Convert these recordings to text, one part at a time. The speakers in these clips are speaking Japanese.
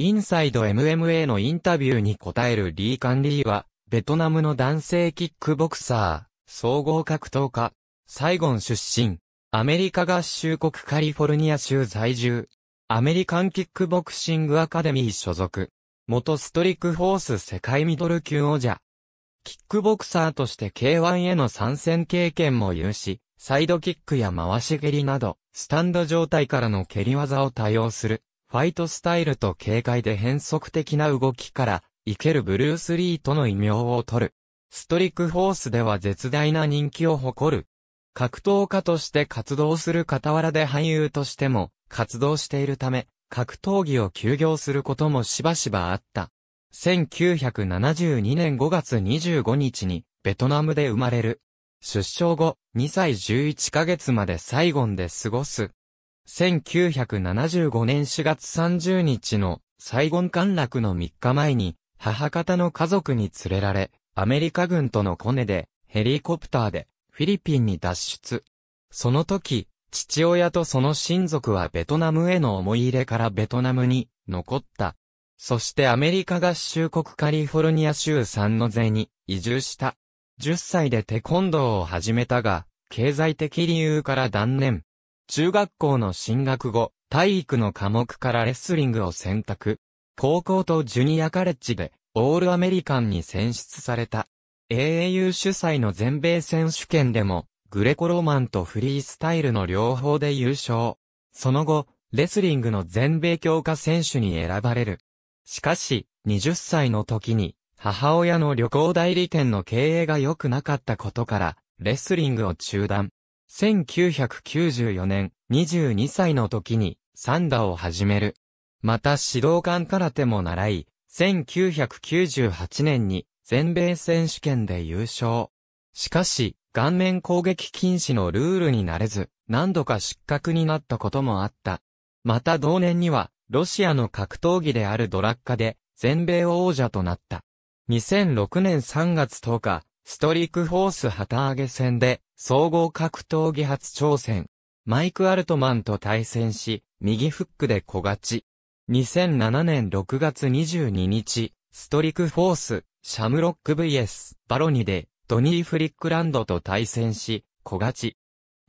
インサイド MMA のインタビューに答えるリー・カンリーは、ベトナムの男性キックボクサー、総合格闘家、サイゴン出身、アメリカ合衆国カリフォルニア州在住、アメリカンキックボクシングアカデミー所属、元ストリックフォース世界ミドル級王者、キックボクサーとして K1 への参戦経験も有し、サイドキックや回し蹴りなど、スタンド状態からの蹴り技を多用する、ファイトスタイルと軽快で変則的な動きから、イケるブルース・リーとの異名を取る。ストリックフォースでは絶大な人気を誇る。格闘家として活動する傍らで俳優としても活動しているため、格闘技を休業することもしばしばあった。1972年5月25日にベトナムで生まれる。出生後、2歳11ヶ月までサイゴンで過ごす。1975年4月30日のサイゴン陥落の3日前に、母方の家族に連れられ、アメリカ軍とのコネで、ヘリコプターで、フィリピンに脱出。その時、父親とその親族はベトナムへの思い入れからベトナムに残った。そしてアメリカ合衆国カリフォルニア州サンノゼに移住した。10歳でテコンドーを始めたが、経済的理由から断念。中学校の進学後、体育の科目からレスリングを選択。高校とジュニアカレッジで、オールアメリカンに選出された。AAU 主催の全米選手権でも、グレコロマンとフリースタイルの両方で優勝。その後、レスリングの全米強化選手に選ばれる。しかし、20歳の時に、母親の旅行代理店の経営が良くなかったことから、レスリングを中断。1994年、22歳の時に、サンダを始める。また指導官空手も習い、1998年に全米選手権で優勝。しかし、顔面攻撃禁止のルールになれず、何度か失格になったこともあった。また同年には、ロシアの格闘技であるドラッカで、全米王者となった。2006年3月10日、ストリークホース旗揚げ戦で、総合格闘技初挑戦。マイク・アルトマンと対戦し、右フックで小勝ち。2007年6月22日、ストリクフォース、シャムロック VS、バロニで、ドニー・フリックランドと対戦し、小勝ち。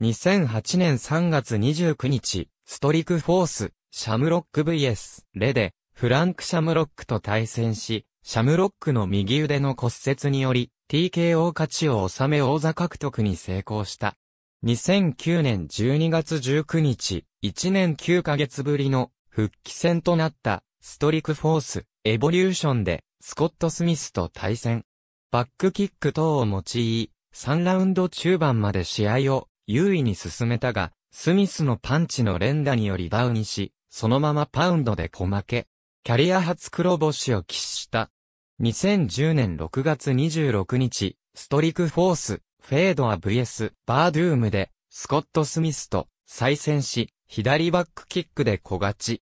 2008年3月29日、ストリクフォース、シャムロック VS、レで、フランク・シャムロックと対戦し、シャムロックの右腕の骨折により、TKO 勝ちを収め王座獲得に成功した。2009年12月19日、1年9ヶ月ぶりの復帰戦となったストリクフォース、エボリューションでスコット・スミスと対戦。バックキック等を用い、3ラウンド中盤まで試合を優位に進めたが、スミスのパンチの連打によりダウンし、そのままパウンドで小負け。キャリア初黒星を喫した。2010年6月26日、ストリクフォース、フェードア VS バードゥームで、スコット・スミスと再戦し、左バックキックで小勝ち。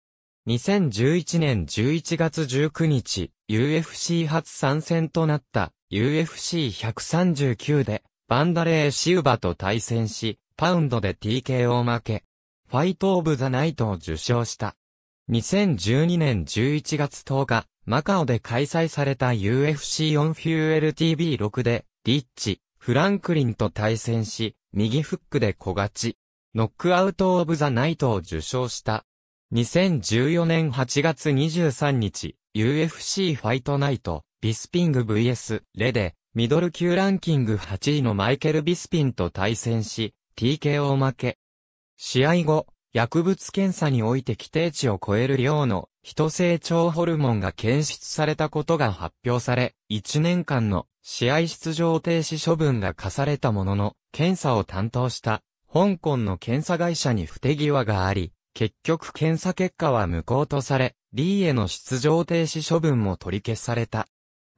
2011年11月19日、UFC 初参戦となった UFC139 で、バンダレー・シウバと対戦し、パウンドで TKO 負け、ファイト・オブ・ザ・ナイトを受賞した。2012年11月10日、マカオで開催された UFC オンフューエル TV6 で、リッチ、フランクリンと対戦し、右フックで小勝ち。ノックアウトオブザナイトを受賞した。2014年8月23日、UFC ファイトナイト、ビスピング vs レで、ミドル級ランキング8位のマイケル・ビスピンと対戦し、TKO 負け。試合後、薬物検査において規定値を超える量の人成長ホルモンが検出されたことが発表され、1年間の試合出場停止処分が課されたものの、検査を担当した香港の検査会社に不手際があり、結局検査結果は無効とされ、リーへの出場停止処分も取り消された。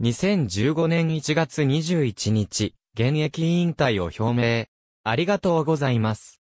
2015年1月21日、現役引退を表明。ありがとうございます。